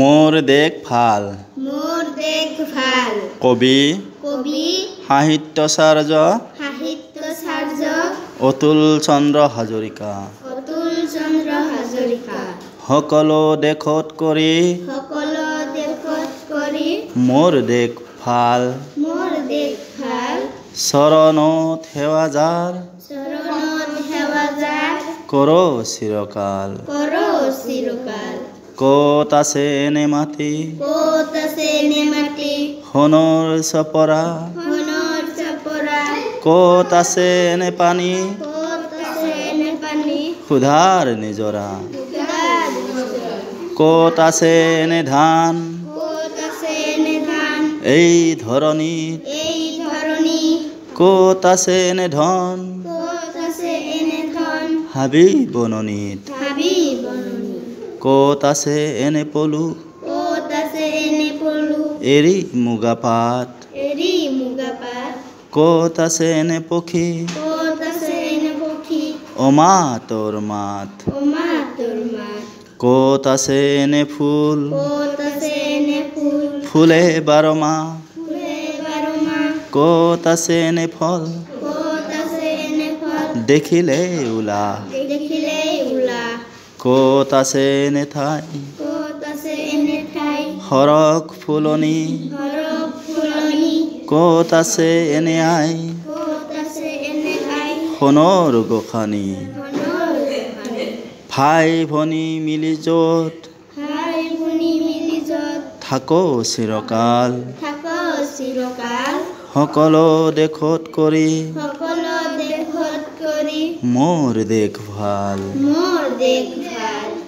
মোৰ দেশ ভাল মোৰ দেশ ভাল কবি কবি সাহিত্যচাৰ্য সাহিত্যচাৰ্য অতুল চন্দ্ৰ হাজৰিকা অতুল চন্দ্ৰ হাজৰিকা সকলো দেশত কৰি সকলো দেশত কৰি মোৰ দেশ ভাল মোৰ দেশ ভাল চৰণত সেৱাজাৰ চৰণত সেৱাজাৰ কৰ চিৰকাল কৰ চিৰকাল কোতাসেনে মাতি কোতাসেনে মাতি হনর সপরা হনর সপরা কোতাসেনে পানি কোতাসেনে পানি ক্ষুধার নিজরা কোতাসেনে ধান কোতাসেনে ধান এই ধরনি এই ধরনি ধরনী কোতাসেনে ধন কোতাসেনে ধন হাবি বননিত ক'ত আছে এনে পলু ক'ত এনে পলু এৰি মুগা পাত এৰি মুগা ক'ত আছে এনে পক্ষী ক'ত আছে এনে পক্ষী অমা তোৰ মাত অমা তোৰ মাত ক'ত আছে এনে ফুল ক'ত এনে ফুল ফুলে বাৰ মাহ ফুলে ক'ত আছে এনে ফল ক'ত এনে ফল দেখিলে ওলা দেখিলে ক'ত কোতাছে ঠাই হৰক ফুলনি কত আছে এনে আই সোণৰ গোসানি ভাই ভনী মিলি য'ত থাক চিৰকাল সকলো দেশত কৰি मोर देखभाल मोर देखभाल